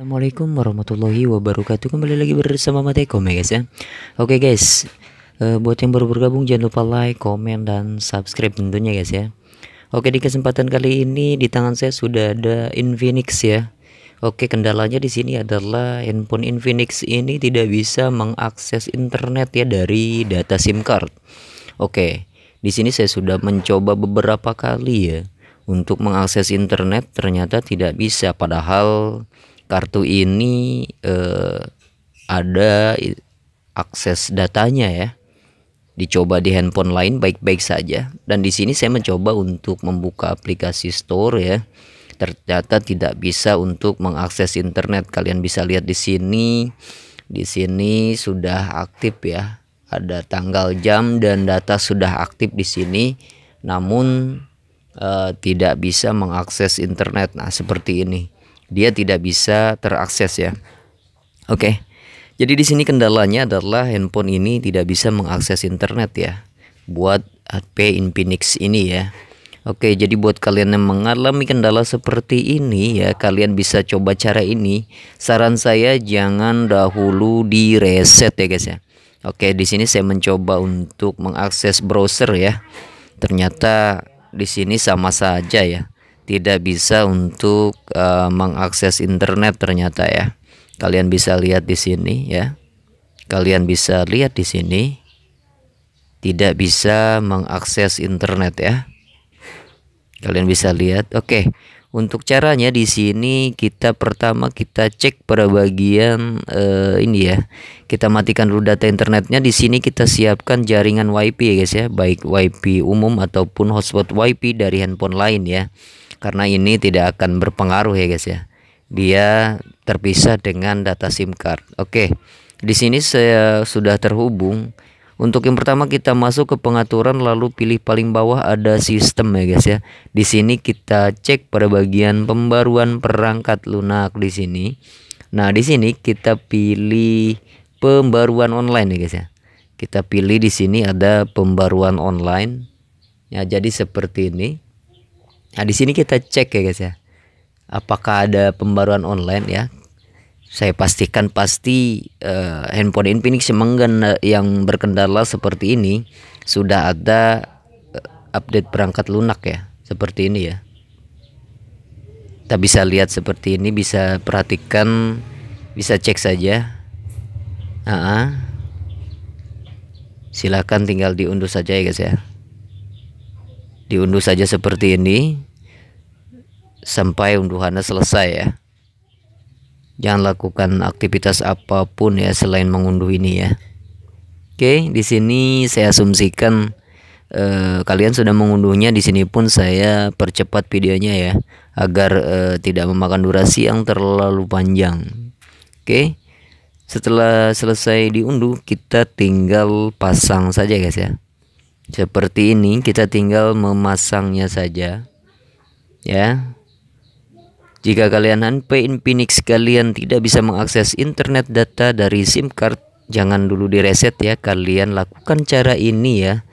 Assalamualaikum warahmatullahi wabarakatuh Kembali lagi bersama Matekom ya guys ya Oke guys eh, Buat yang baru bergabung jangan lupa like, komen, dan subscribe tentunya guys ya Oke di kesempatan kali ini di tangan saya sudah ada Infinix ya Oke kendalanya di sini adalah handphone Infinix ini tidak bisa mengakses internet ya dari data SIM card Oke di sini saya sudah mencoba beberapa kali ya untuk mengakses internet ternyata tidak bisa padahal kartu ini eh, ada akses datanya ya dicoba di handphone lain baik-baik saja dan di sini saya mencoba untuk membuka aplikasi store ya ternyata tidak bisa untuk mengakses internet kalian bisa lihat di sini di sini sudah aktif ya ada tanggal jam dan data sudah aktif di sini namun eh, tidak bisa mengakses internet nah seperti ini dia tidak bisa terakses ya. Oke. Okay. Jadi di sini kendalanya adalah handphone ini tidak bisa mengakses internet ya. Buat HP Infinix ini ya. Oke, jadi buat kalian yang mengalami kendala seperti ini ya, kalian bisa coba cara ini. Saran saya jangan dahulu di reset ya guys ya. Oke, di sini saya mencoba untuk mengakses browser ya. Ternyata di sini sama saja ya tidak bisa untuk uh, mengakses internet ternyata ya. Kalian bisa lihat di sini ya. Kalian bisa lihat di sini tidak bisa mengakses internet ya. Kalian bisa lihat. Oke. Okay. Untuk caranya di sini kita pertama kita cek pada bagian uh, ini ya. Kita matikan dulu data internetnya. Di sini kita siapkan jaringan WiFi ya guys ya, baik WiFi umum ataupun hotspot WiFi dari handphone lain ya karena ini tidak akan berpengaruh ya guys ya dia terpisah dengan data SIM card oke di sini saya sudah terhubung untuk yang pertama kita masuk ke pengaturan lalu pilih paling bawah ada sistem ya guys ya. Di sini kita cek pada bagian pembaruan perangkat lunak di sini. Nah, di sini kita pilih pembaruan online ya guys ya. Kita pilih di sini ada pembaruan online. Ya, jadi seperti ini. Nah, di sini kita cek ya guys ya. Apakah ada pembaruan online ya? Saya pastikan pasti uh, handphone Infinix Semanggan eh, yang berkendala seperti ini sudah ada uh, update perangkat lunak ya, seperti ini ya. Kita bisa lihat seperti ini, bisa perhatikan, bisa cek saja. Uh -huh. Silahkan tinggal diunduh saja ya guys ya diunduh saja seperti ini sampai unduhannya selesai ya jangan lakukan aktivitas apapun ya selain mengunduh ini ya oke di sini saya asumsikan eh, kalian sudah mengunduhnya di sini pun saya percepat videonya ya agar eh, tidak memakan durasi yang terlalu panjang oke setelah selesai diunduh kita tinggal pasang saja guys ya seperti ini kita tinggal memasangnya saja ya jika kalian HP Infinix kalian tidak bisa mengakses internet data dari SIM card, jangan dulu direset ya. Kalian lakukan cara ini ya.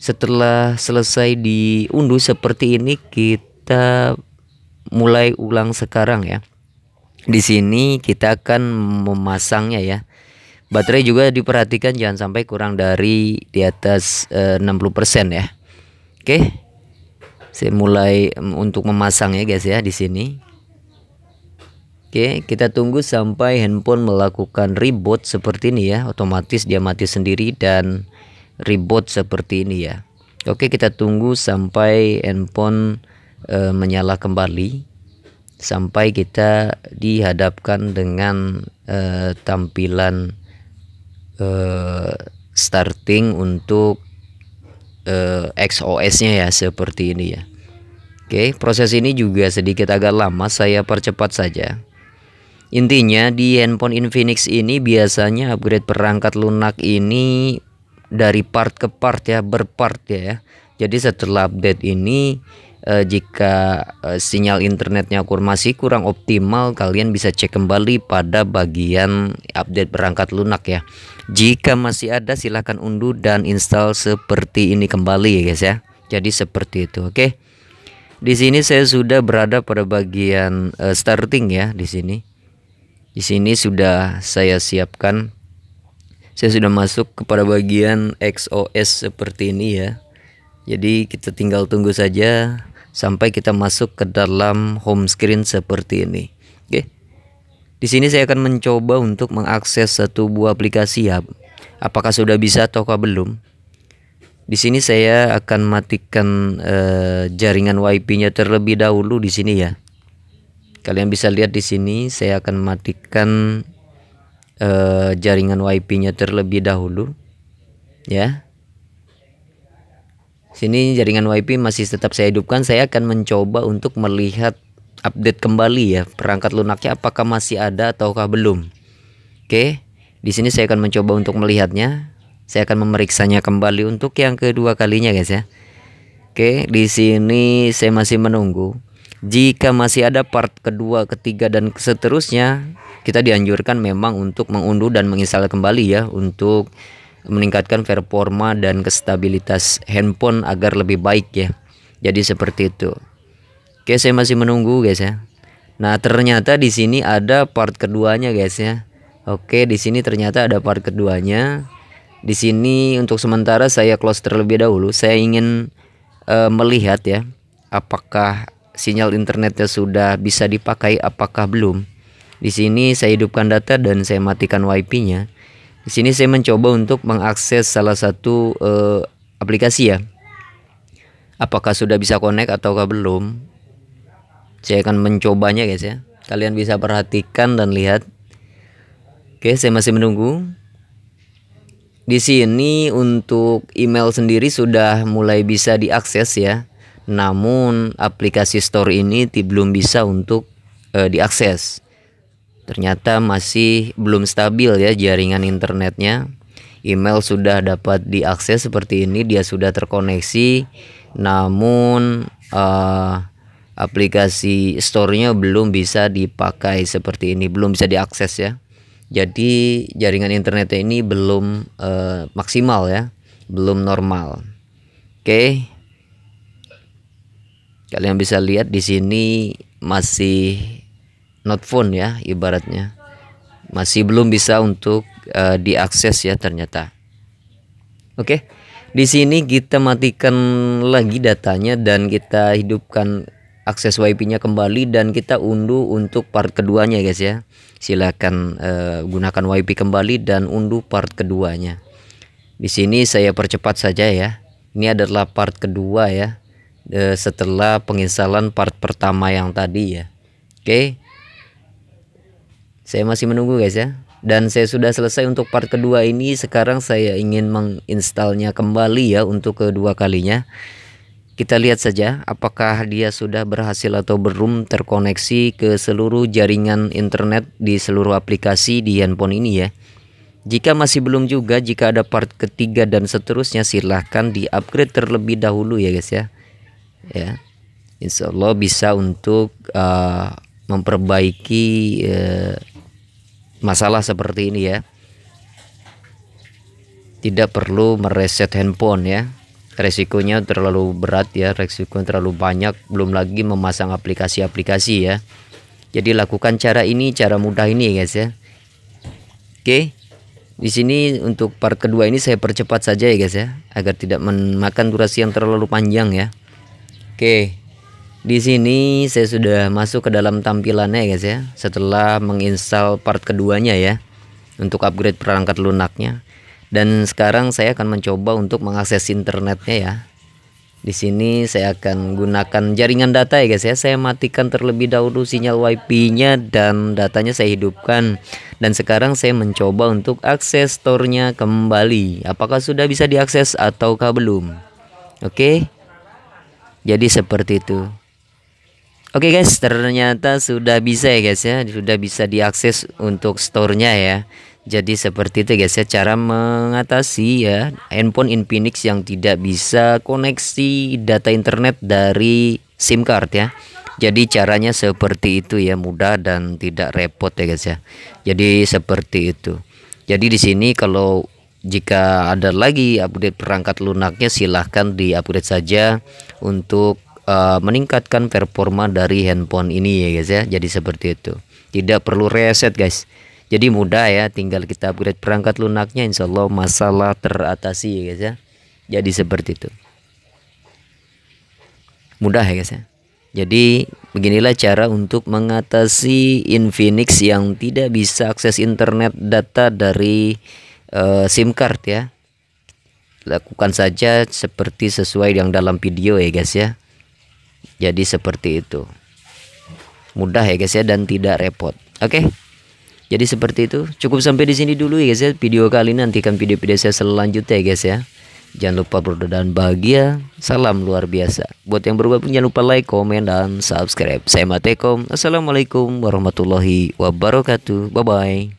Setelah selesai diunduh seperti ini, kita mulai ulang sekarang ya. Di sini kita akan memasangnya ya. Baterai juga diperhatikan jangan sampai kurang dari di atas eh, uh, 60% ya. Oke. Saya mulai mm, untuk memasang ya guys ya di sini. Oke, kita tunggu sampai handphone melakukan reboot seperti ini ya. Otomatis dia mati sendiri dan reboot seperti ini ya. Oke, kita tunggu sampai handphone uh, menyala kembali sampai kita dihadapkan dengan uh, tampilan uh, starting untuk uh, eh, XOS-nya ya seperti ini ya. Oke, proses ini juga sedikit agak lama, saya percepat saja. Intinya di handphone Infinix ini biasanya upgrade perangkat lunak ini dari part ke part ya, berpart ya. Jadi setelah update ini eh, jika eh, sinyal internetnya masih kurang optimal kalian bisa cek kembali pada bagian update perangkat lunak ya jika masih ada silahkan unduh dan install seperti ini kembali ya guys ya jadi seperti itu oke okay? di sini saya sudah berada pada bagian eh, starting ya di sini di sini sudah saya siapkan saya sudah masuk kepada bagian XOS seperti ini ya jadi kita tinggal tunggu saja sampai kita masuk ke dalam home screen seperti ini. Oke. Di sini saya akan mencoba untuk mengakses satu buah aplikasi ya. Apakah sudah bisa atau belum? Di sini saya akan matikan eh, jaringan WiFi-nya terlebih dahulu di sini ya. Kalian bisa lihat di sini saya akan matikan eh, jaringan WiFi-nya terlebih dahulu ya Sini jaringan WiFi masih tetap saya hidupkan. Saya akan mencoba untuk melihat update kembali ya perangkat lunaknya apakah masih ada ataukah belum. Oke, di sini saya akan mencoba untuk melihatnya. Saya akan memeriksanya kembali untuk yang kedua kalinya guys ya. Oke, di sini saya masih menunggu. Jika masih ada part kedua, ketiga dan seterusnya, kita dianjurkan memang untuk mengunduh dan menginstal kembali ya untuk meningkatkan performa dan kestabilitas handphone agar lebih baik ya jadi seperti itu oke saya masih menunggu guys ya nah ternyata di sini ada part keduanya guys ya oke di sini ternyata ada part keduanya di sini untuk sementara saya close terlebih dahulu saya ingin uh, melihat ya apakah sinyal internetnya sudah bisa dipakai apakah belum di sini saya hidupkan data dan saya matikan WiFi-nya di sini saya mencoba untuk mengakses salah satu uh, aplikasi ya. Apakah sudah bisa connect ataukah belum? Saya akan mencobanya guys ya. Kalian bisa perhatikan dan lihat. Oke, saya masih menunggu. Di sini untuk email sendiri sudah mulai bisa diakses ya. Namun aplikasi store ini belum bisa untuk uh, diakses. Ternyata masih belum stabil ya jaringan internetnya. Email sudah dapat diakses seperti ini, dia sudah terkoneksi, namun uh, aplikasi store-nya belum bisa dipakai seperti ini, belum bisa diakses ya. Jadi jaringan internetnya ini belum uh, maksimal ya, belum normal. Oke. Okay. Kalian bisa lihat di sini masih not phone ya ibaratnya masih belum bisa untuk uh, diakses ya ternyata oke di sini kita matikan lagi datanya dan kita hidupkan akses WiFi-nya kembali dan kita unduh untuk part keduanya guys ya silakan uh, gunakan WiFi kembali dan unduh part keduanya di sini saya percepat saja ya ini adalah part kedua ya eh, setelah penginstalan part pertama yang tadi ya oke okay saya masih menunggu guys ya. Dan saya sudah selesai untuk part kedua ini. Sekarang saya ingin menginstalnya kembali ya untuk kedua kalinya. Kita lihat saja apakah dia sudah berhasil atau belum terkoneksi ke seluruh jaringan internet di seluruh aplikasi di handphone ini ya. Jika masih belum juga, jika ada part ketiga dan seterusnya silahkan di-upgrade terlebih dahulu ya guys ya. Ya. Insya Allah bisa untuk uh, memperbaiki uh, masalah seperti ini ya tidak perlu mereset handphone ya resikonya terlalu berat ya resikonya terlalu banyak belum lagi memasang aplikasi-aplikasi ya jadi lakukan cara ini cara mudah ini ya guys ya oke di sini untuk part kedua ini saya percepat saja ya guys ya agar tidak memakan durasi yang terlalu panjang ya oke di sini saya sudah masuk ke dalam tampilannya guys ya Setelah menginstal part keduanya ya Untuk upgrade perangkat lunaknya Dan sekarang saya akan mencoba untuk mengakses internetnya ya Di sini saya akan gunakan jaringan data ya guys ya Saya matikan terlebih dahulu sinyal WiFi nya dan datanya saya hidupkan Dan sekarang saya mencoba untuk akses store-nya kembali Apakah sudah bisa diakses ataukah belum Oke okay? Jadi seperti itu Oke okay guys, ternyata sudah bisa ya guys ya, sudah bisa diakses untuk store-nya ya. Jadi seperti itu guys ya cara mengatasi ya handphone Infinix yang tidak bisa koneksi data internet dari SIM card ya. Jadi caranya seperti itu ya, mudah dan tidak repot ya guys ya. Jadi seperti itu. Jadi di sini kalau jika ada lagi update perangkat lunaknya silahkan di update saja untuk Eh, meningkatkan performa dari handphone ini ya guys ya jadi seperti itu tidak perlu reset guys jadi mudah ya tinggal kita upgrade perangkat lunaknya Insya Allah masalah teratasi ya guys ya jadi seperti itu mudah ya guys ya jadi beginilah cara untuk mengatasi Infinix yang tidak bisa akses internet data dari uh, SIM card ya lakukan saja seperti sesuai yang dalam video ya guys ya jadi seperti itu. Mudah ya guys ya dan tidak repot. Oke. Okay? Jadi seperti itu. Cukup sampai di sini dulu ya guys ya video kali ini nantikan video-video saya selanjutnya ya guys ya. Jangan lupa berdoa dan bahagia. Salam luar biasa. Buat yang pun jangan lupa like, komen dan subscribe. Saya Matekom. Assalamualaikum warahmatullahi wabarakatuh. Bye bye.